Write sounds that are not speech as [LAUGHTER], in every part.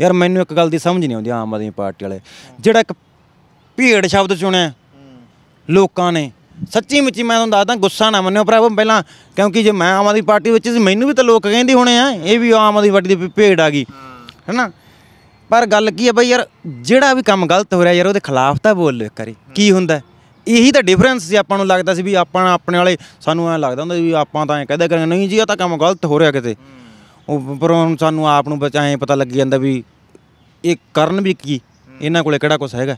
ਯਾਰ ਮੈਨੂੰ ਇੱਕ ਗੱਲ ਦੀ ਸਮਝ ਨਹੀਂ ਆਉਂਦੀ ਆਮ ਆਦਮੀ ਪਾਰਟੀ ਵਾਲੇ ਜਿਹੜਾ ਇੱਕ ਭੀੜ ਸ਼ਬਦ ਚੁਣਿਆ ਲੋਕਾਂ ਨੇ ਸੱਚੀ ਮੁੱਚੀ ਮੈਂ ਤੁਹਾਨੂੰ ਦੱਸਦਾ ਗੁੱਸਾ ਨਾ ਮੰਨਿਓ ਭਰਾਵੋ ਪਹਿਲਾਂ ਕਿਉਂਕਿ ਜੇ ਮੈਂ ਆਮ ਆਦਮੀ ਪਾਰਟੀ ਵਿੱਚ ਸੀ ਮੈਨੂੰ ਵੀ ਤਾਂ ਲੋਕ ਕਹਿੰਦੇ ਹੋਣੇ ਆ ਇਹ ਵੀ ਆਮ ਆਦਮੀ ਪਾਰਟੀ ਦੀ ਭੀੜ ਆ ਗਈ ਹੈਨਾ ਪਰ ਗੱਲ ਕੀ ਹੈ ਬਈ ਯਾਰ ਜਿਹੜਾ ਵੀ ਕੰਮ ਗਲਤ ਹੋ ਰਿਹਾ ਯਾਰ ਉਹਦੇ ਖਿਲਾਫ ਤਾਂ ਬੋਲ ਲੋ ਕਰੀ ਕੀ ਹੁੰਦਾ ਇਹੀ ਤਾਂ ਡਿਫਰੈਂਸ ਸੀ ਆਪਾਂ ਨੂੰ ਲੱਗਦਾ ਸੀ ਵੀ ਆਪਾਂ ਆਪਣੇ ਵਾਲੇ ਸਾਨੂੰ ਐ ਲੱਗਦਾ ਹੁੰਦਾ ਵੀ ਆਪਾਂ ਤਾਂ ਐ ਕਹਦੇ ਕਰਾਂਗੇ ਨਹੀਂ ਜੀ ਇਹ ਤਾਂ ਕੰਮ ਗਲਤ ਹੋ ਰਿਹਾ ਕਿਤੇ ਉਹ ਪਰ ਸਾਨੂੰ ਆਪ ਨੂੰ ਬਚਾਏ ਪਤਾ ਲੱਗ ਜਾਂਦਾ ਵੀ ਇਹ ਕਰਨ ਵੀ ਕੀ ਇਹਨਾਂ ਕੋਲੇ ਕਿਹੜਾ ਕੁਝ ਹੈਗਾ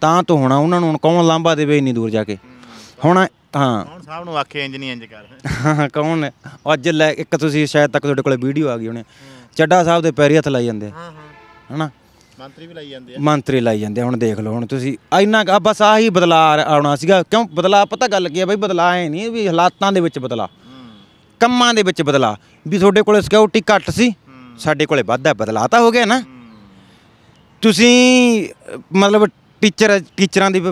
ਤਾਂ ਤੋਂ ਹੋਣਾ ਉਹਨਾਂ ਨੂੰ ਕੌਣ ਲਾਂਭਾ ਦੇਵੇ ਇੰਨੀ ਦੂਰ ਜਾ ਕੇ ਹੁਣ ਹਾਂ ਹੁਣ ਸਾਹਿਬ ਨੂੰ ਆਖੇ ਇੰਜ ਨਹੀਂ ਇੰਜ ਕਰ ਹਾਂ ਕੌਣ ਅੱਜ ਲੈ ਇੱਕ ਤੁਸੀਂ ਸ਼ਾਇਦ ਤੱਕ ਤੁਹਾਡੇ ਕੋਲੇ ਵੀਡੀਓ ਆ ਗਈ ਹੋਣੀ ਚੱਡਾ ਸਾਹਿਬ ਦੇ ਪੈਰੀ ਹੱਥ ਲਾਈ ਜਾਂਦੇ ਹਾਂ ਹਾਂ ਹਨਾ ਮੰਤਰੀ ਵੀ ਲਾਈ ਜਾਂਦੇ ਆ ਮੰਤਰੀ ਲਾਈ ਜਾਂਦੇ ਹੁਣ ਦੇਖ ਲਓ ਹੁਣ ਤੁਸੀਂ ਇੰਨਾ ਬਸ ਆਹੀ ਬਦਲਾ ਆਉਣਾ ਸੀਗਾ ਕਿਉਂ ਬਦਲਾ ਪਤਾ ਗੱਲ ਕੀ ਆ ਬਈ ਬਦਲਾ ਐ ਨਹੀਂ ਵੀ ਹਾਲਾਤਾਂ ਦੇ ਵਿੱਚ ਬਦਲਾ ਕੰਮਾਂ ਦੇ ਵਿੱਚ ਬਦਲਾ ਵੀ ਤੁਹਾਡੇ ਕੋਲੇ ਸਿਕਿਉਰਿਟੀ ਘੱਟ ਸੀ ਸਾਡੇ ਕੋਲੇ ਵੱਧ ਹੈ ਬਦਲਾ ਤਾਂ ਹੋ ਗਿਆ ਨਾ ਤੁਸੀਂ ਮਤਲਬ ਟੀਚਰ ਟੀਚਰਾਂ ਦੀ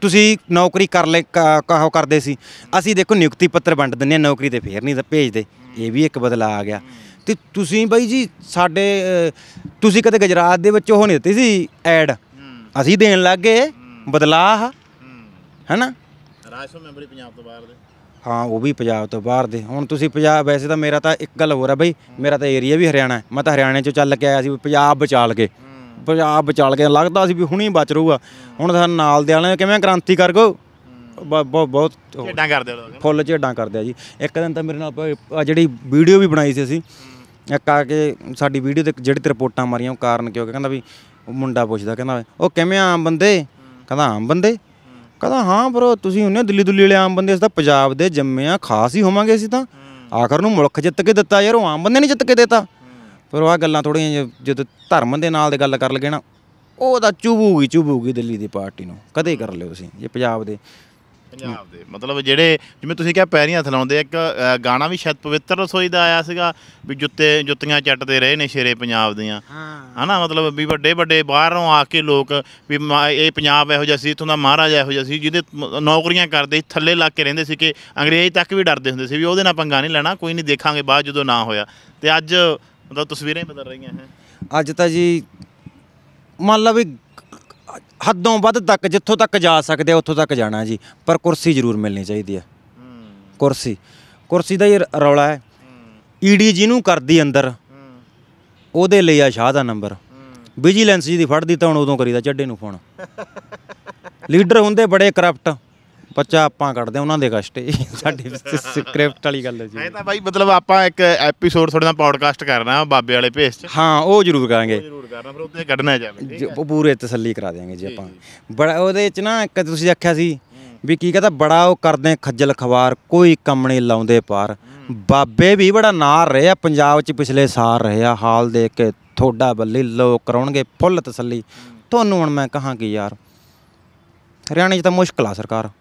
ਤੁਸੀਂ ਨੌਕਰੀ ਕਰ ਲੈ ਕਹੋ ਕਰਦੇ ਸੀ ਅਸੀਂ ਦੇਖੋ ਨਿਯੁਕਤੀ ਪੱਤਰ ਵੰਡ ਦਿੰਨੇ ਨੌਕਰੀ ਤੇ ਫੇਰ ਨਹੀਂ ਭੇਜਦੇ ਇਹ ਵੀ ਇੱਕ ਬਦਲਾ ਆ ਗਿਆ ਤੇ ਤੁਸੀਂ ਬਾਈ ਜੀ ਸਾਡੇ ਤੁਸੀਂ ਕਦੇ ਗੁਜਰਾਤ ਦੇ ਵਿੱਚ ਉਹ ਨਹੀਂ ਦਿੱਤੀ ਸੀ ਐਡ ਅਸੀਂ ਦੇਣ ਲੱਗ ਗਏ ਬਦਲਾਅ ਹਨਾ ਰਾਜਸੋ ਮੈਂਬਰੀ ਪੰਜਾਬ ਤੋਂ ਬਾਹਰ ਦੇ ਹਾਂ ਉਹ ਵੀ ਪੰਜਾਬ ਤੋਂ ਬਾਹਰ ਦੇ ਹੁਣ ਤੁਸੀਂ ਪੰਜਾਬ ਵੈਸੇ ਤਾਂ ਮੇਰਾ ਤਾਂ ਇੱਕ ਗੱਲ ਹੋਰ ਆ ਬਈ ਮੇਰਾ ਤਾਂ ਏਰੀਆ ਵੀ ਹਰਿਆਣਾ ਹੈ ਮੈਂ ਤਾਂ ਹਰਿਆਣੇ ਚੋਂ ਚੱਲ ਕੇ ਆਇਆ ਸੀ ਪੰਜਾਬ ਬਚਾਲ ਕੇ ਪੰਜਾਬ ਬਚਾਲ ਕੇ ਲੱਗਦਾ ਸੀ ਵੀ ਹੁਣੀ ਬਚ ਰਹੂਗਾ ਹੁਣ ਸਾਨੂੰ ਨਾਲ ਦੇ ਵਾਲਿਆਂ ਕਿਵੇਂ ਕ੍ਰਾਂਤੀ ਕਰ ਗੋ ਬਹੁਤ ਬਹੁਤ ਛੇਡਾਂ ਕਰਦੇ ਲੋਕ ਫੁੱਲ ਛੇਡਾਂ ਕਰਦੇ ਆ ਜੀ ਇੱਕ ਦਿਨ ਤਾਂ ਮੇਰੇ ਨਾਲ ਜਿਹੜੀ ਵੀਡੀਓ ਵੀ ਬਣਾਈ ਸੀ ਅਸੀਂ ਇੱਕ ਆ ਕੇ ਸਾਡੀ ਵੀਡੀਓ ਤੇ ਜਿਹੜੀ ਤੇ ਰਿਪੋਰਟਾਂ ਮਾਰੀਆਂ ਉਹ ਕਾਰਨ ਕਿਉਂ ਕਹਿੰਦਾ ਵੀ ਉਹ ਮੁੰਡਾ ਪੁੱਛਦਾ ਕਹਿੰਦਾ ਉਹ ਕਿਵੇਂ ਆਮ ਬੰਦੇ ਕਹਿੰਦਾ ਆਮ ਬੰਦੇ ਕਹਿੰਦਾ ਹਾਂ ਬ్రో ਤੁਸੀਂ ਹੁੰਨੇ ਦਿੱਲੀ ਦੁੱਲੀ ਵਾਲੇ ਆਮ ਬੰਦੇ ਅਸੀਂ ਤਾਂ ਪੰਜਾਬ ਦੇ ਜੰਮੇ ਆ ਖਾਸ ਹੀ ਹੋਵਾਂਗੇ ਅਸੀਂ ਤਾਂ ਆਖਰ ਨੂੰ ਮੁਲਕ ਜਿੱਤ ਕੇ ਦਿੱਤਾ ਯਾਰ ਉਹ ਆਮ ਬੰਦੇ ਨਹੀਂ ਜਿੱਤ ਕੇ ਦਿੱਤਾ ਪਰ ਉਹ ਆ ਗੱਲਾਂ ਥੋੜੀਆਂ ਜਦ ਧਰਮ ਦੇ ਨਾਲ ਦੇ ਗੱਲ ਕਰ ਲਗੇ ਨਾ ਉਹ ਤਾਂ ਚੁਬੂਗੀ ਚੁਬੂਗੀ ਦਿੱਲੀ ਦੀ ਪਾਰਟੀ ਨੂੰ ਕਦੇ ਕਰ ਲਿਓ ਤੁਸੀਂ ਇਹ ਪੰਜਾਬ ਦੇ ਪੰਜਾਬ ਦੇ ਮਤਲਬ ਜਿਹੜੇ ਜਿਵੇਂ ਤੁਸੀਂ ਕਿਹਾ ਪੈਰੀਆਂ ਲਾਉਂਦੇ ਇੱਕ ਗਾਣਾ ਵੀ ਸ਼ਾਇਦ ਪਵਿੱਤਰ ਰਸੋਈ ਦਾ ਆਇਆ ਸੀਗਾ ਵੀ ਜੁੱਤੇ ਜੁੱਤੀਆਂ ਚੱਟਦੇ ਰਹੇ ਨੇ ਸ਼ੇਰੇ ਪੰਜਾਬ ਦੀਆਂ ਹਾਂ ਹਨਾ ਮਤਲਬ ਵੀ ਵੱਡੇ ਵੱਡੇ ਬਾਹਰੋਂ ਆ ਕੇ ਲੋਕ ਵੀ ਇਹ ਪੰਜਾਬ ਇਹੋ ਜਿਹਾ ਸੀ ਇਥੋਂ ਦਾ ਮਹਾਰਾਜਾ ਇਹੋ ਜਿਹਾ ਸੀ ਜਿਹਦੇ ਨੌਕਰੀਆਂ ਕਰਦੇ ਥੱਲੇ ਲੱਗ ਕੇ ਰਹਿੰਦੇ ਸੀ ਕਿ ਅੰਗਰੇਜ਼ ਤੱਕ ਵੀ ਡਰਦੇ ਹੁੰਦੇ ਸੀ ਵੀ ਉਹਦੇ ਨਾਲ ਪੰਗਾ ਨਹੀਂ ਲੈਣਾ ਕੋਈ ਨਹੀਂ ਦੇਖਾਂਗੇ ਬਾਅਦ ਜਦੋਂ ਨਾ ਹੋਇਆ ਤੇ ਅੱਜ ਮਤਲਬ ਤਸਵੀਰਾਂ ਹੀ ਬਦਲ ਰਹੀਆਂ ਹੈ ਅੱਜ ਤਾਂ ਜੀ ਮੰਨ ਲਾ ਵੀ ਹੱਦੋਂ ਵੱਧ ਤੱਕ ਜਿੱਥੋਂ ਤੱਕ ਜਾ ਸਕਦੇ ਆ ਉੱਥੋਂ ਤੱਕ ਜਾਣਾ ਜੀ ਪਰ ਕੁਰਸੀ ਜ਼ਰੂਰ ਮਿਲਣੀ ਚਾਹੀਦੀ ਹੈ ਕੁਰਸੀ ਕੁਰਸੀ ਦਾ ਹੀ ਰੌਲਾ ਹੈ ਈਡੀ ਜਿਹਨੂੰ ਕਰਦੀ ਅੰਦਰ ਉਹਦੇ ਲਈ ਆ ਸ਼ਾਹ ਦਾ ਨੰਬਰ ਵਿਜੀਲੈਂਸ ਜੀ ਦੀ ਫੜਦੀ ਤਾਂ ਉਦੋਂ ਕਰੀਦਾ ਚੱਡੇ ਨੂੰ ਫੋਨ [LAUGHS] ਲੀਡਰ ਹੁੰਦੇ ਬੜੇ ਕਰਪਟ ਬੱਚਾ ਆਪਾਂ ਕੱਢਦੇ ਉਹਨਾਂ ਦੇ ਕਸ਼ਟੇ [LAUGHS] ਸਾਡੀ ਸਕ੍ਰਿਪਟ ਵਾਲੀ ਗੱਲ ਹੈ ਜੀ ਐ ਤਾਂ ਬਾਈ ਮਤਲਬ ਆਪਾਂ ਇੱਕ ਐਪੀਸੋਡ ਤੁਹਾਡੇ ਨਾਲ ਪੌਡਕਾਸਟ ਕਰਨਾ ਬਾਬੇ ਵਾਲੇ ਭੇਸ 'ਚ ਹਾਂ ਉਹ ਜ਼ਰੂਰ ਕਰਾਂਗੇ ਜ਼ਰੂਰ ਕਰਨਾ ਫਿਰ ਉੱਤੇ ਕੱਢਣਾ ਜਾਵੇ ਉਹ ਪੂਰੇ ਤਸੱਲੀ ਕਰਾ ਦੇਵਾਂਗੇ ਜੀ ਆਪਾਂ ਬੜਾ ਉਹਦੇ 'ਚ ਨਾ ਇੱਕ ਤੁਸੀਂ ਆਖਿਆ ਸੀ ਵੀ ਕੀ ਕਹਤਾ ਬੜਾ ਉਹ ਕਰਦੇ ਖੱਜਲ ਖਵਾਰ ਕੋਈ ਕੰਮ ਨਹੀਂ ਲਾਉਂਦੇ ਪਾਰ ਬਾਬੇ ਵੀ ਬੜਾ ਨਾਰ ਰਹੇ ਆ ਪੰਜਾਬ 'ਚ ਪਿਛਲੇ ਸਾਲ ਰਹੇ ਆ ਹਾਲ ਦੇਖ ਕੇ ਥੋੜਾ ਬੱਲੀ ਲੋਕ ਕਰਾਉਣਗੇ ਫੁੱਲ ਤਸੱਲੀ ਤੁਹਾਨੂੰ ਹੁਣ ਮੈਂ ਕਹਾਂ ਕਿ ਯਾਰ ਹਰਿਆਣੇ 'ਚ ਤਾਂ ਮੁਸ਼ਕਲ ਆ ਸਰਕਾਰ